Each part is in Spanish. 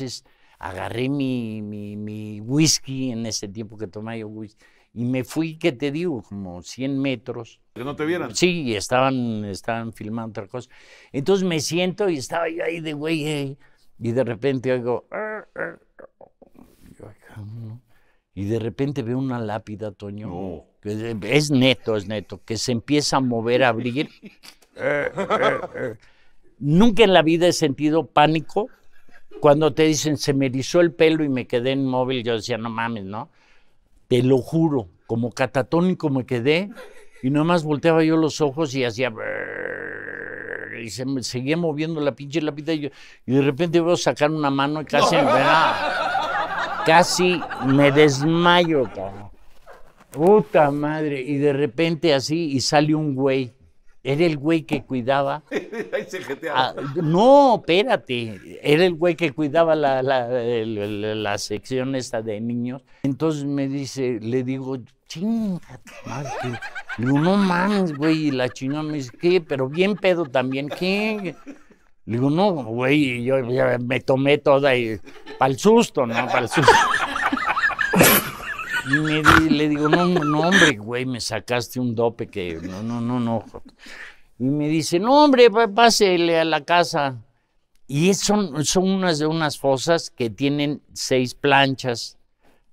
Entonces agarré mi, whisky en ese tiempo que tomaba yo whisky y me fui, ¿qué te digo? Como 100 metros. ¿Que no te vieran? Sí, estaban, estaban filmando otra cosa. Entonces me siento y estaba yo ahí de güey, eh, y de repente oigo... Ah, ah, ah". y de repente veo una lápida, Toño. Que es neto, es neto, que se empieza a mover, a abrir. Eh, eh, Nunca en la vida he sentido pánico cuando te dicen, se me erizó el pelo y me quedé inmóvil, yo decía, no mames, ¿no? Te lo juro, como catatónico me quedé y nomás volteaba yo los ojos y hacía... Y se me seguía moviendo la pinche lápida y, yo, y de repente veo sacar una mano y casi... Casi me desmayo, cabrón. Puta madre. Y de repente así, y sale un güey era el güey que cuidaba. no, espérate. Era el güey que cuidaba la, sección esta de niños. Entonces me dice, le digo, chinga, madre. digo, no mames, güey. Y la chingada me dice, ¿qué? Pero bien pedo también, ¿qué? Le digo, no, güey. Y yo, yo me tomé toda y. Para el susto, ¿no? Para el susto. Y le digo, no, no, hombre, güey, me sacaste un dope que no, no, no, no. Y me dice, no, hombre, pásele a la casa. Y son, son unas de unas fosas que tienen seis planchas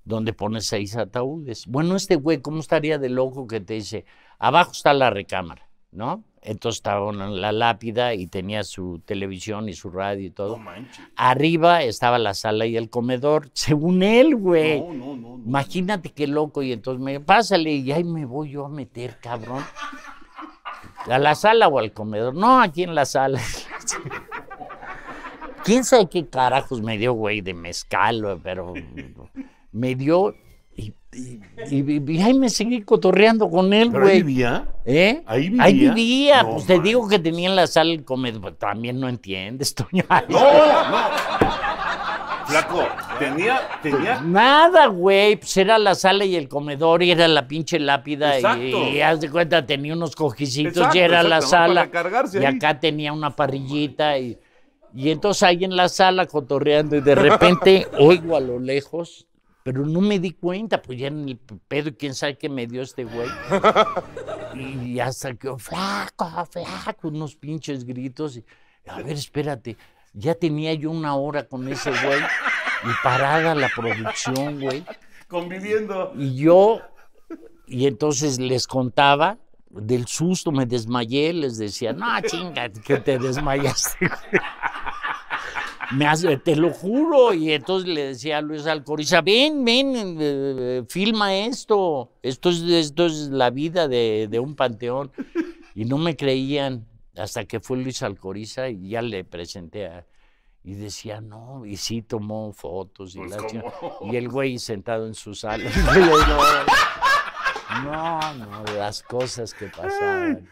donde pone seis ataúdes. Bueno, este güey, ¿cómo estaría de loco que te dice, abajo está la recámara? ¿no? Entonces estaba en la lápida y tenía su televisión y su radio y todo. Arriba estaba la sala y el comedor, según él, güey. No, no, no, Imagínate qué loco. Y entonces me, pásale, y ahí me voy yo a meter, cabrón. ¿A la sala o al comedor? No, aquí en la sala. ¿Quién sabe qué carajos me dio, güey, de mezcal, pero me dio y y, y me seguí cotorreando con él, güey. ¿Ahí vivía? ¿Eh? Ahí vivía. Ahí vivía. pues te digo que tenía en la sala el comedor. Pues, también no entiendes, Toño. No, no. Flaco, tenía, tenía. Pues nada, güey. Pues era la sala y el comedor y era la pinche lápida. Y, haz de cuenta, tenía unos cojicitos y era la sala. y acá tenía una parrillita y. Y entonces ahí en la sala cotorreando y de repente oigo a lo lejos pero no me di cuenta, pues ya ni pedo, quién sabe qué me dio este güey. Y hasta que, flaco, flaco, unos pinches gritos. Y, a ver, espérate, ya tenía yo una hora con ese güey y parada la producción, güey. Conviviendo. Y yo, y entonces les contaba, del susto me desmayé, les decía, no, chinga, que te desmayaste. me te lo juro. Y entonces le decía a Luis Alcoriza, ven, ven, eh, filma esto. Esto es, esto es la vida de, un panteón. Y no me creían hasta que fue Luis Alcoriza y ya le presenté Y decía, no, y sí tomó fotos. Y, pues, y el güey sentado en su sala. no, no, las cosas que pasaban.